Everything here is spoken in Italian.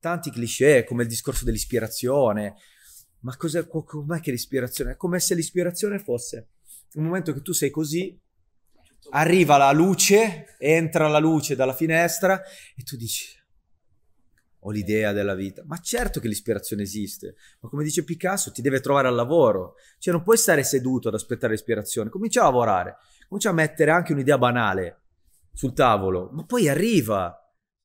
tanti cliché eh, come il discorso dell'ispirazione. Ma cos'è, com'è che l'ispirazione? È come se l'ispirazione fosse un momento che tu sei così, arriva la luce, entra la luce dalla finestra e tu dici ho l'idea della vita. Ma certo che l'ispirazione esiste, ma come dice Picasso, ti deve trovare al lavoro. Cioè non puoi stare seduto ad aspettare l'ispirazione, comincia a lavorare, comincia a mettere anche un'idea banale sul tavolo, ma poi arriva.